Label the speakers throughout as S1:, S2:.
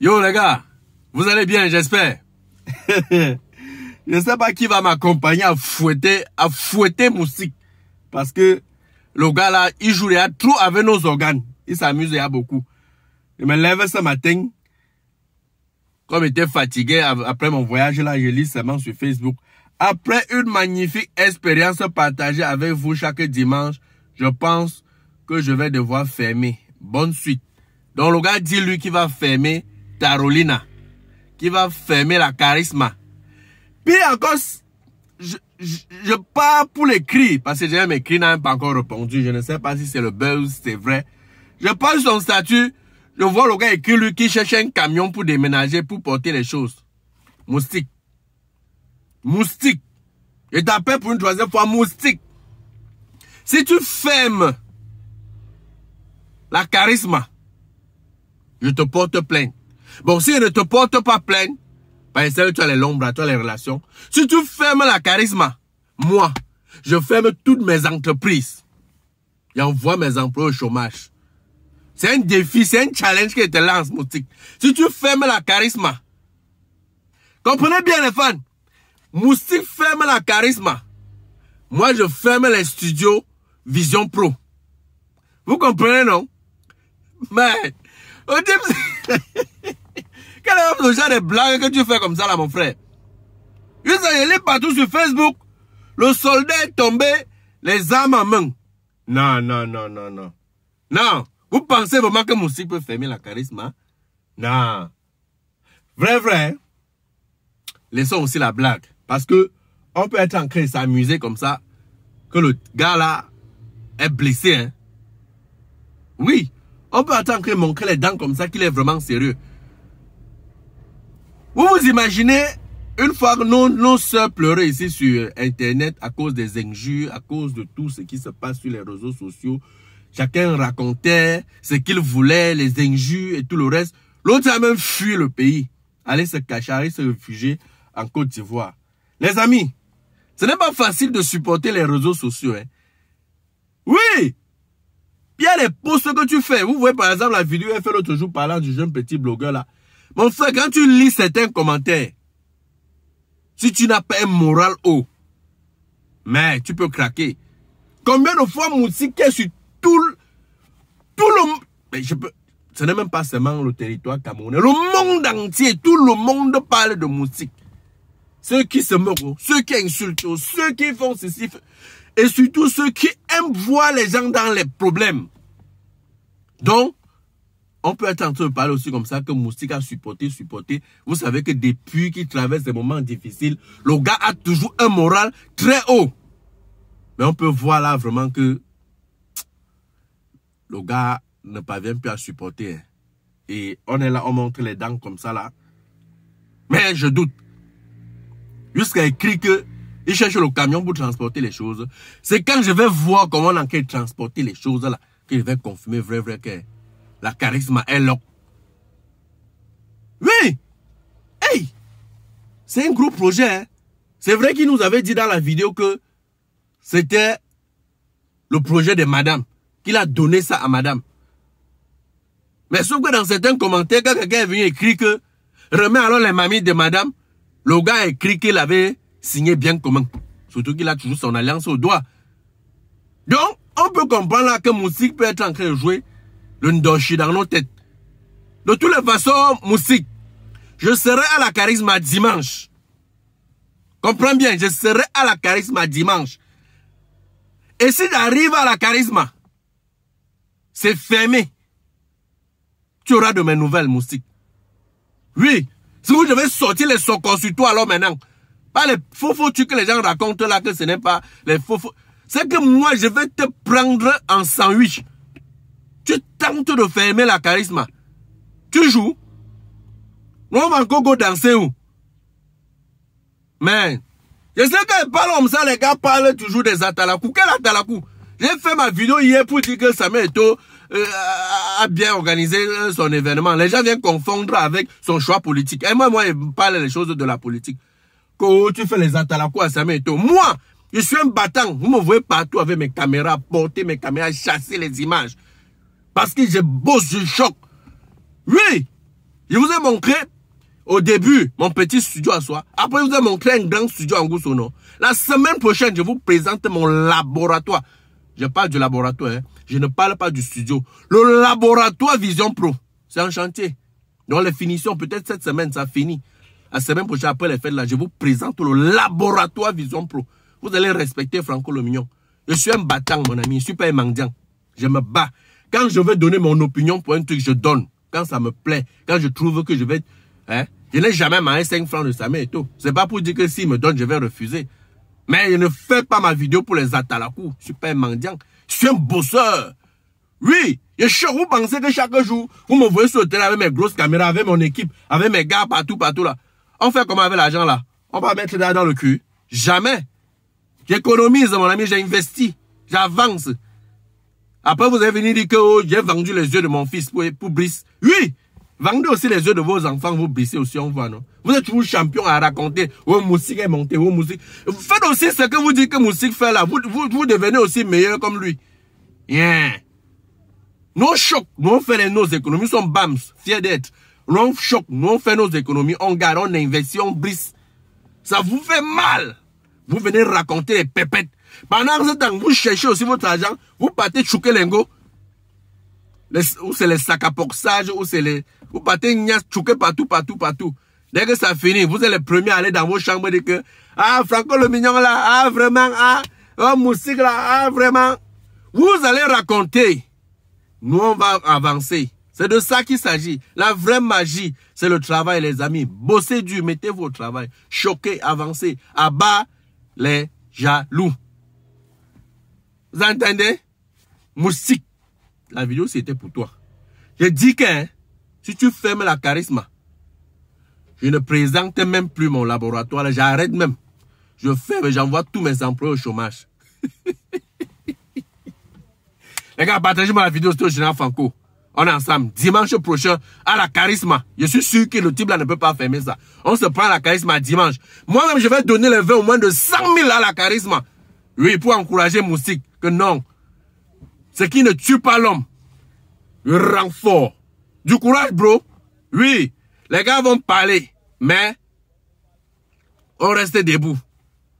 S1: Yo les gars, vous allez bien, j'espère. je sais pas qui va m'accompagner à fouetter, à fouetter moustique. Parce que le gars là, il joue à trop avec nos organes. Il s'amuse déjà beaucoup. Je me lève ce matin. Comme j'étais fatigué après mon voyage là, je lis seulement sur Facebook. Après une magnifique expérience partagée avec vous chaque dimanche, je pense que je vais devoir fermer. Bonne suite. Donc le gars dit lui qu'il va fermer Carolina qui va fermer la charisme. Puis encore, je, pars pour l'écrit parce que j'ai mes cris n'ont pas encore répondu. Je ne sais pas si c'est le buzz, c'est vrai. Je passe son statut, je vois le gars écrit lui qui cherche un camion pour déménager, pour porter les choses. Moustique. Moustique. Je t'appelle pour une troisième fois moustique. Si tu fermes la charisme, je te porte plainte. Bon, si elle ne te porte pas pleine, par exemple, tu as les lombres, tu as les relations. Si tu fermes la charisme, moi, je ferme toutes mes entreprises. envoie mes emplois au chômage. C'est un défi, c'est un challenge que te lance, Moustique. Si tu fermes la charisme, comprenez bien les fans, Moustique ferme la charisme. Moi, je ferme les studios Vision Pro. Vous comprenez, non? Mais, Quel est le genre de blague que tu fais comme ça là, mon frère Ils ont allé partout sur Facebook. Le soldat est tombé, les armes en main. Non, non, non, non, non. Non. Vous pensez vraiment que mon peut fermer la charisme hein? Non. Vrai, vrai. Laissons aussi la blague. Parce que on peut être en train s'amuser comme ça que le gars là est blessé. Hein? Oui, on peut attendre que montrer les dents comme ça qu'il est vraiment sérieux. Vous vous imaginez une fois que nos, soeurs ici sur Internet à cause des injures, à cause de tout ce qui se passe sur les réseaux sociaux, chacun racontait ce qu'il voulait, les injures et tout le reste. L'autre a même fui le pays, Aller se cacher, se réfugier en Côte d'Ivoire. Les amis, ce n'est pas facile de supporter les réseaux sociaux. Hein. Oui, il y a les posts que tu fais. Vous voyez par exemple la vidéo elle fait l'autre jour parlant du jeune petit blogueur là. Mon frère, quand tu lis certains commentaires, si tu n'as pas un moral haut, mais tu peux craquer. Combien de fois Moussik est sur tout, le, tout le... Mais je peux, ce n'est même pas seulement le territoire camerounais. Le monde entier, tout le monde parle de Moussik. Ceux qui se moquent, oh, ceux qui insultent, oh, ceux qui font ceci, et surtout ceux qui aiment voir les gens dans les problèmes. Donc, on peut être en train de parler aussi comme ça que Moustique a supporté, supporté. Vous savez que depuis qu'il traverse des moments difficiles, le gars a toujours un moral très haut. Mais on peut voir là vraiment que le gars ne parvient plus à supporter. Et on est là, on montre les dents comme ça là. Mais je doute. Jusqu'à écrit que il cherche le camion pour transporter les choses. C'est quand je vais voir comment on enquête transporter les choses là que je vais confirmer vrai vrai que la charisme est là. Oui! Hey! C'est un gros projet. Hein. C'est vrai qu'il nous avait dit dans la vidéo que c'était le projet de madame, qu'il a donné ça à madame. Mais sauf que dans certains commentaires, quand quelqu'un est venu écrire que remet alors les mamies de madame, le gars a écrit qu'il avait signé bien comment. Surtout qu'il a toujours son alliance au doigt. Donc, on peut comprendre là que Moussik peut être en train de jouer le ndoshi dans nos têtes. De toutes les façons, Moussik, je serai à la charisme dimanche. Comprends bien, je serai à la charisme dimanche. Et si j'arrive à la charisme, c'est fermé. Tu auras de mes nouvelles, Moustique. Oui, si vous devez sortir les socons sur toi alors maintenant, pas les faux faux trucs que les gens racontent là, que ce n'est pas les faux faux. C'est que moi, je vais te prendre en sandwich. Tu tentes de fermer la charisme. Tu joues. On va encore danser où Mais, je sais que parle comme ça, les gars parlent toujours des Atalakou. Quel Atalakou J'ai fait ma vidéo hier pour dire que Samuel Eto euh, a bien organisé euh, son événement. Les gens viennent confondre avec son choix politique. Et moi, moi, je parle des choses de la politique. Que oh, tu fais les Atalakou à Samuel Eto. Moi, je suis un battant. Vous me voyez partout avec mes caméras, porter mes caméras, chasser les images. Parce que je bosse, je choc. Oui, je vous ai montré au début mon petit studio à soi. Après, je vous ai montré un grand studio en Goussono. La semaine prochaine, je vous présente mon laboratoire. Je parle du laboratoire, hein. je ne parle pas du studio. Le laboratoire Vision Pro, c'est un chantier. Dans les finitions, peut-être cette semaine, ça finit. La semaine prochaine, après les fêtes, là, je vous présente le laboratoire Vision Pro. Vous allez respecter Franco Le Mignon. Je suis un battant, mon ami. Je suis pas un mendiant. Je me bats. Quand je veux donner mon opinion pour un truc, je donne. Quand ça me plaît, quand je trouve que je vais... Hein, je n'ai jamais mangé 5 francs de sa mère et tout. C'est pas pour dire que s'il me donne, je vais refuser. Mais je ne fais pas ma vidéo pour les atalakou. Je suis pas un mendiant. Je suis un bosseur. Oui, je vous pensez que chaque jour, vous me voyez sauter terrain avec mes grosses caméras, avec mon équipe, avec mes gars partout, partout là. On fait comment avec l'argent là On va mettre là dans le cul Jamais. J'économise, mon ami, J'investis. investi. J'avance. Après, vous avez venu dire que oh, j'ai vendu les yeux de mon fils pour, pour Brice. Oui, vendez aussi les yeux de vos enfants, vous brisez aussi, on voit, non Vous êtes toujours champion à raconter. Oh, Moussik est monté, oh, Moussik. Faites aussi ce que vous dites que Moussik fait là. Vous, vous, vous devenez aussi meilleur comme lui. Yeah. Nos chocs, nous on fait nos économies, sont bams, fiers d'être. non choc nous on fait nos économies, on garde, on investit, on brise. Ça vous fait mal. Vous venez raconter les pépettes. Pendant ce temps, vous cherchez aussi votre argent, vous partez chouquer l'ingo. Ou c'est les sacs à poxage. ou c'est les... Vous partez chouquer partout, partout, partout. Dès que ça finit, vous êtes les premiers à aller dans vos chambres et dire que Ah, Franco le Mignon là, ah, vraiment, ah, oh, Moussik là, ah, vraiment. Vous allez raconter. Nous, on va avancer. C'est de ça qu'il s'agit. La vraie magie, c'est le travail, les amis. Bossez dur, mettez vos au travail. Choquez, avancez, abat les jaloux. Vous entendez Moustique, la vidéo c'était pour toi. Je dis que hein, si tu fermes la charisme, je ne présente même plus mon laboratoire, j'arrête même. Je ferme, et j'envoie tous mes emplois au chômage. Les gars, partagez-moi la vidéo, sur Général Franco. On est ensemble. Dimanche prochain, à la charisme. Je suis sûr que le type là ne peut pas fermer ça. On se prend à la charisme dimanche. Moi-même, je vais donner le 20 au moins de 100 000 à la charisme. Oui, pour encourager Moustique que non, ce qui ne tue pas l'homme rend fort. Du courage, bro. Oui, les gars vont parler, mais on reste debout.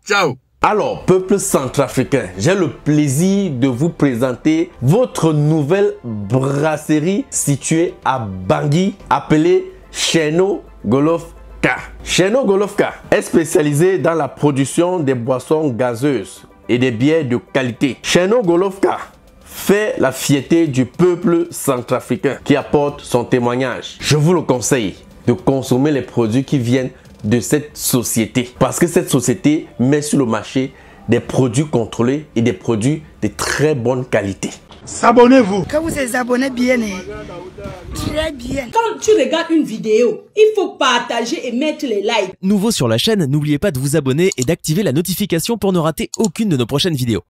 S1: Ciao. Alors, peuple centrafricain, j'ai le plaisir de vous présenter votre nouvelle brasserie située à Bangui, appelée Cheno Golovka. Cheno Golovka est spécialisée dans la production des boissons gazeuses et des bières de qualité. Cheno Golovka fait la fierté du peuple centrafricain qui apporte son témoignage. Je vous le conseille de consommer les produits qui viennent de cette société. Parce que cette société met sur le marché des produits contrôlés et des produits de très bonne qualité. S'abonnez-vous. Quand vous êtes abonnés bien, hein. très bien. Quand tu regardes une vidéo, il faut partager et mettre les likes. Nouveau sur la chaîne, n'oubliez pas de vous abonner et d'activer la notification pour ne rater aucune de nos prochaines vidéos.